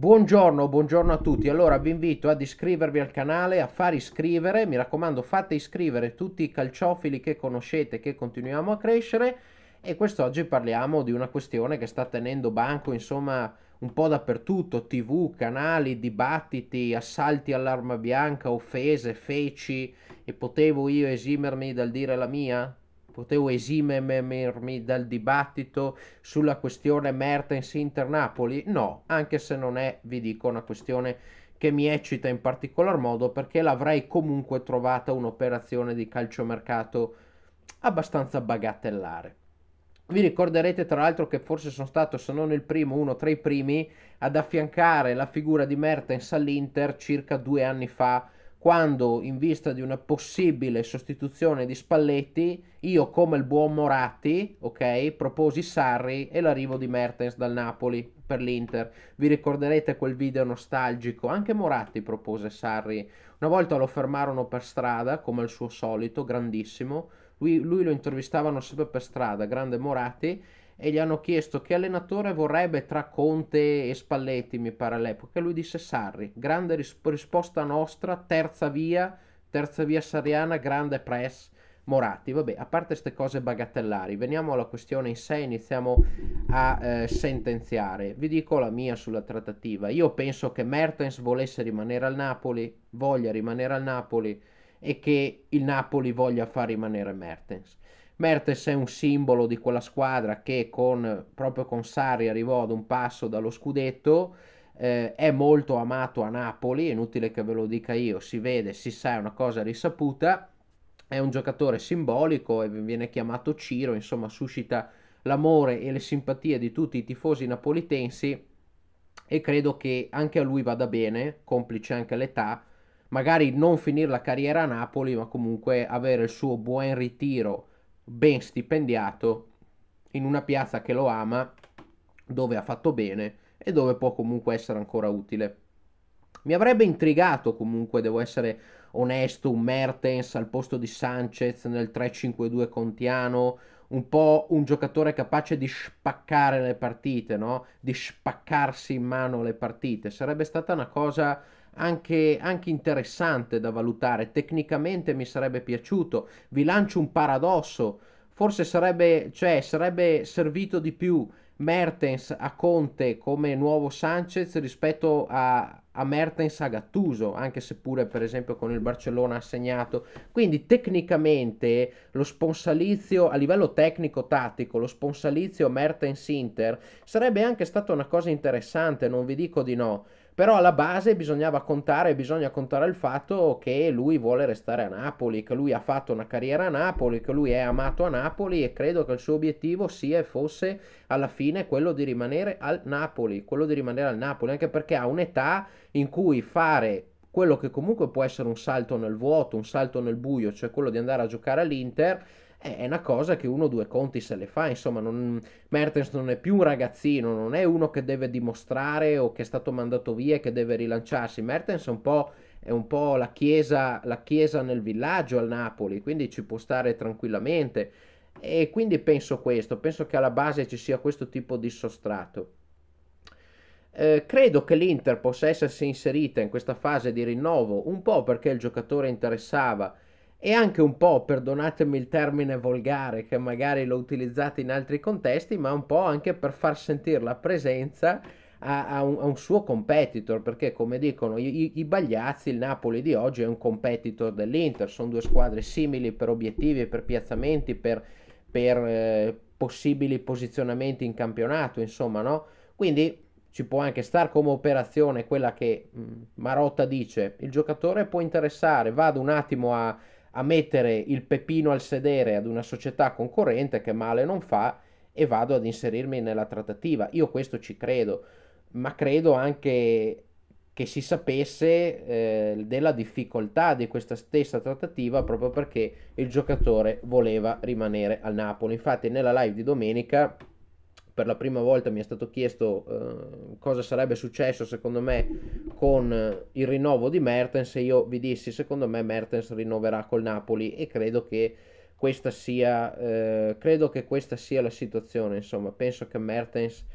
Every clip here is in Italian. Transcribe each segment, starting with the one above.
Buongiorno, buongiorno a tutti. Allora vi invito ad iscrivervi al canale, a far iscrivere, mi raccomando fate iscrivere tutti i calciofili che conoscete, che continuiamo a crescere e quest'oggi parliamo di una questione che sta tenendo banco, insomma, un po' dappertutto, tv, canali, dibattiti, assalti all'arma bianca, offese, feci e potevo io esimermi dal dire la mia? potevo esimermi dal dibattito sulla questione Mertens Inter-Napoli? No, anche se non è, vi dico, una questione che mi eccita in particolar modo perché l'avrei comunque trovata un'operazione di calciomercato abbastanza bagatellare. Vi ricorderete tra l'altro che forse sono stato, se non il primo, uno tra i primi ad affiancare la figura di Mertens all'Inter circa due anni fa quando in vista di una possibile sostituzione di Spalletti, io come il buon Moratti, ok, proposi Sarri e l'arrivo di Mertens dal Napoli per l'Inter. Vi ricorderete quel video nostalgico, anche Moratti propose Sarri. Una volta lo fermarono per strada, come al suo solito, grandissimo. Lui, lui lo intervistavano sempre per strada, grande Moratti e gli hanno chiesto che allenatore vorrebbe tra Conte e Spalletti, mi pare all'epoca. Lui disse Sarri, grande risp- risposta nostra, terza via, terza via sariana, grande press. Moratti, vabbè, a parte queste cose bagatellari, veniamo alla questione in sé, iniziamo a eh, sentenziare. Vi dico la mia sulla trattativa. Io penso che Mertens volesse rimanere al Napoli, voglia rimanere al Napoli e che il Napoli voglia far rimanere Mertens. Mertes è un simbolo di quella squadra che con, proprio con Sari arrivò ad un passo dallo scudetto, eh, è molto amato a Napoli, inutile che ve lo dica io, si vede, si sa, è una cosa risaputa, è un giocatore simbolico e viene chiamato Ciro, insomma suscita l'amore e le simpatie di tutti i tifosi napolitensi e credo che anche a lui vada bene, complice anche l'età, magari non finire la carriera a Napoli, ma comunque avere il suo buon ritiro ben stipendiato in una piazza che lo ama, dove ha fatto bene e dove può comunque essere ancora utile. Mi avrebbe intrigato comunque, devo essere onesto, un Mertens al posto di Sanchez nel 3-5-2 contiano, un po' un giocatore capace di spaccare le partite, no? Di spaccarsi in mano le partite. Sarebbe stata una cosa anche, anche interessante da valutare. Tecnicamente mi sarebbe piaciuto. Vi lancio un paradosso. Forse sarebbe, cioè, sarebbe servito di più Mertens a Conte come nuovo Sanchez rispetto a, a, Mertens a Gattuso, anche se pure per esempio con il Barcellona ha segnato. Quindi tecnicamente lo sponsalizio a livello tecnico-tattico, lo sponsalizio Mertens-Inter sarebbe anche stata una cosa interessante, non vi dico di no. Però alla base bisognava contare, bisogna contare il fatto che lui vuole restare a Napoli, che lui ha fatto una carriera a Napoli, che lui è amato a Napoli e credo che il suo obiettivo sia e fosse alla fine quello di rimanere al Napoli, quello di rimanere al Napoli, anche perché ha un'età in cui fare quello che comunque può essere un salto nel vuoto, un salto nel buio, cioè quello di andare a giocare all'Inter eh, è una cosa che uno o due conti se le fa, insomma, non, Mertens non è più un ragazzino, non è uno che deve dimostrare o che è stato mandato via e che deve rilanciarsi, Mertens è un po', è un po la, chiesa, la chiesa nel villaggio al Napoli, quindi ci può stare tranquillamente e quindi penso questo, penso che alla base ci sia questo tipo di sostrato. Eh, credo che l'Inter possa essersi inserita in questa fase di rinnovo un po' perché il giocatore interessava e anche un po', perdonatemi il termine volgare che magari l'ho utilizzato in altri contesti, ma un po' anche per far sentire la presenza a, a, un, a un, suo competitor, perché come dicono i, i, Bagliazzi, il Napoli di oggi è un competitor dell'Inter, sono due squadre simili per obiettivi, per piazzamenti, per, per eh, possibili posizionamenti in campionato, insomma, no? Quindi ci può anche star come operazione quella che mh, mm, Marotta dice, il giocatore può interessare, vado un attimo a a mettere il pepino al sedere ad una società concorrente che male non fa e vado ad inserirmi nella trattativa. Io questo ci credo, ma credo anche che si sapesse eh, della difficoltà di questa stessa trattativa proprio perché il giocatore voleva rimanere al Napoli. Infatti nella live di domenica per la prima volta mi è stato chiesto eh, cosa sarebbe successo secondo me con eh, il rinnovo di Mertens e io vi dissi secondo me Mertens rinnoverà col Napoli e credo che questa sia, eh, credo che questa sia la situazione insomma penso che Mertens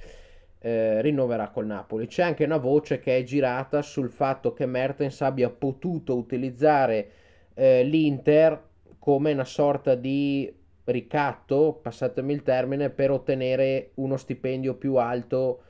eh, rinnoverà col Napoli c'è anche una voce che è girata sul fatto che Mertens abbia potuto utilizzare eh, l'Inter come una sorta di ricatto, passatemi il termine, per ottenere uno stipendio più alto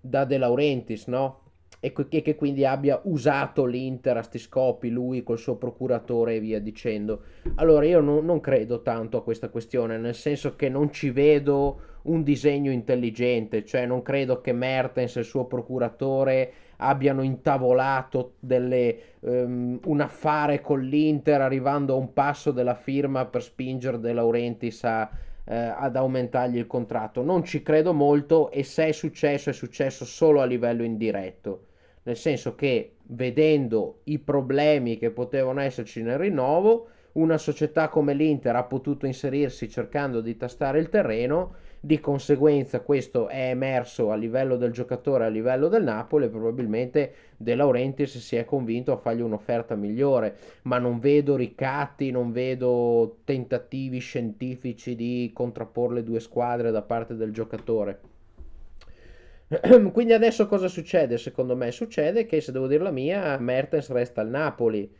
da De Laurentiis, no? E che, che quindi abbia usato l'Inter a sti scopi, lui col suo procuratore e via dicendo. Allora io no, non credo tanto a questa questione, nel senso che non ci vedo un disegno intelligente, cioè non credo che Mertens e il suo procuratore abbiano intavolato delle, um, un affare con l'Inter arrivando a un passo della firma per spingere De Laurentiis a, eh, ad aumentargli il contratto. Non ci credo molto e se è successo è successo solo a livello indiretto, nel senso che vedendo i problemi che potevano esserci nel rinnovo, una società come l'Inter ha potuto inserirsi cercando di tastare il terreno, di conseguenza questo è emerso a livello del giocatore, a livello del Napoli, probabilmente De Laurentiis si è convinto a fargli un'offerta migliore, ma non vedo ricatti, non vedo tentativi scientifici di contrapporre le due squadre da parte del giocatore. Quindi adesso cosa succede? Secondo me succede che, se devo dire la mia, Mertens resta al Napoli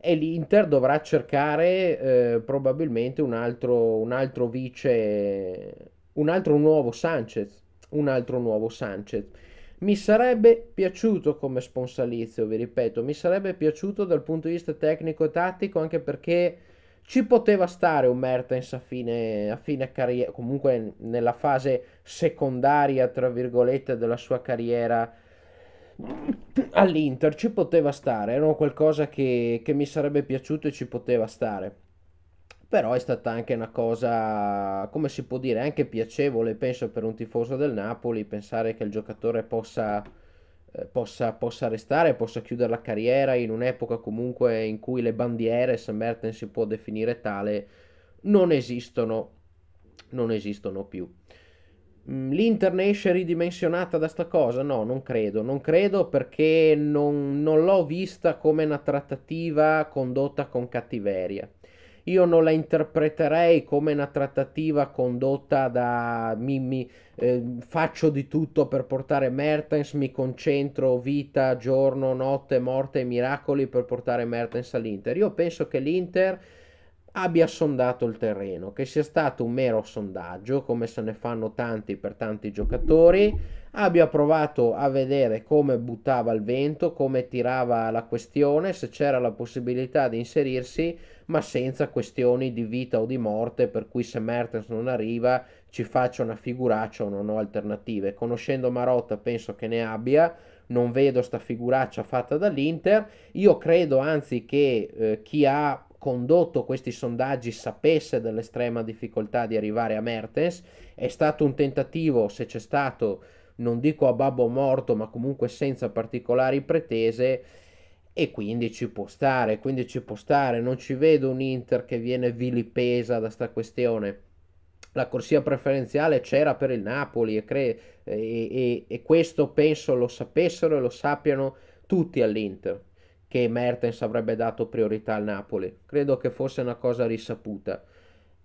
e l'Inter dovrà cercare eh, probabilmente un altro, un altro vice, un altro nuovo Sanchez, un altro nuovo Sanchez. Mi sarebbe piaciuto come sponsalizio, vi ripeto, mi sarebbe piaciuto dal punto di vista tecnico e tattico anche perché ci poteva stare un Mertens a fine, a fine carriera, comunque nella fase secondaria, tra virgolette, della sua carriera all'Inter ci poteva stare, era qualcosa che, che mi sarebbe piaciuto e ci poteva stare. Però è stata anche una cosa, come si può dire, anche piacevole, penso, per un tifoso del Napoli, pensare che il giocatore possa, eh, possa, possa restare, possa chiudere la carriera in un'epoca comunque in cui le bandiere, San Mertens si può definire tale, non esistono, non esistono più. Mm, L'Inter ne esce ridimensionata da sta cosa? No, non credo, non credo perché non, non l'ho vista come una trattativa condotta con cattiveria. Io non la interpreterei come una trattativa condotta da mi, eh, faccio di tutto per portare Mertens, mi concentro vita, giorno, notte, morte e miracoli per portare Mertens all'Inter. Io penso che l'Inter abbia sondato il terreno, che sia stato un mero sondaggio, come se ne fanno tanti per tanti giocatori, abbia provato a vedere come buttava il vento, come tirava la questione, se c'era la possibilità di inserirsi, ma senza questioni di vita o di morte, per cui se Mertens non arriva ci faccio una figuraccia o non ho alternative. Conoscendo Marotta penso che ne abbia, non vedo sta figuraccia fatta dall'Inter, io credo anzi che eh, chi ha condotto questi sondaggi sapesse dell'estrema difficoltà di arrivare a Mertens. È stato un tentativo, se c'è stato, non dico a babbo morto, ma comunque senza particolari pretese. E quindi ci può stare, quindi ci può stare. Non ci vedo un Inter che viene vilipesa da sta questione la corsia preferenziale c'era per il Napoli e, cre- e, e, e, questo penso lo sapessero e lo sappiano tutti all'Inter che Mertens avrebbe dato priorità al Napoli. Credo che fosse una cosa risaputa.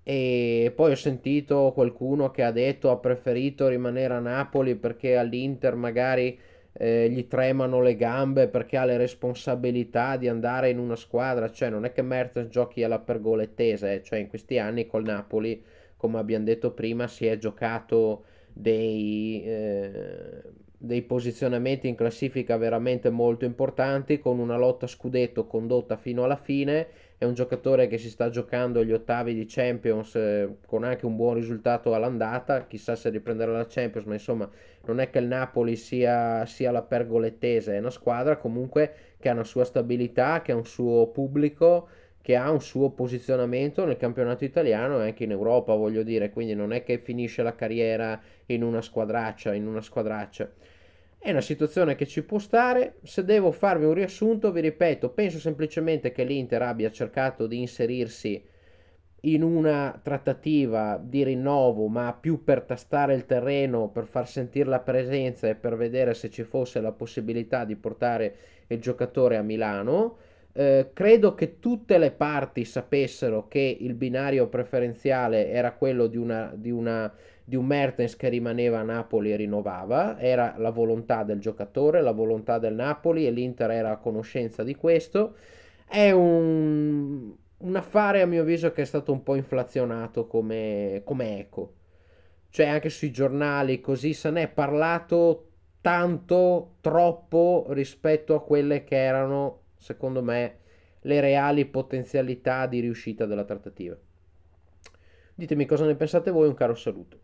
E poi ho sentito qualcuno che ha detto ha preferito rimanere a Napoli perché all'Inter magari eh, gli tremano le gambe perché ha le responsabilità di andare in una squadra. Cioè, non è che Mertens giochi alla pergolettese, eh. cioè in questi anni col Napoli, come abbiamo detto prima, si è giocato dei. Eh dei posizionamenti in classifica veramente molto importanti con una lotta scudetto condotta fino alla fine è un giocatore che si sta giocando gli ottavi di Champions eh, con anche un buon risultato all'andata chissà se riprenderà la Champions ma insomma non è che il Napoli sia, sia la pergolettese è una squadra comunque che ha una sua stabilità che ha un suo pubblico che ha un suo posizionamento nel campionato italiano e anche in Europa voglio dire quindi non è che finisce la carriera in una squadraccia, in una squadraccia. È una situazione che ci può stare, se devo farvi un riassunto vi ripeto, penso semplicemente che l'Inter abbia cercato di inserirsi in una trattativa di rinnovo, ma più per tastare il terreno, per far sentire la presenza e per vedere se ci fosse la possibilità di portare il giocatore a Milano. Eh, credo che tutte le parti sapessero che il binario preferenziale era quello di una, di una di un Mertens che rimaneva a Napoli e rinnovava, era la volontà del giocatore, la volontà del Napoli e l'Inter era a conoscenza di questo. È un, un affare a mio avviso che è stato un po' inflazionato come, come eco. Cioè anche sui giornali così se ne è parlato tanto, troppo rispetto a quelle che erano, secondo me, le reali potenzialità di riuscita della trattativa. Ditemi cosa ne pensate voi, un caro saluto.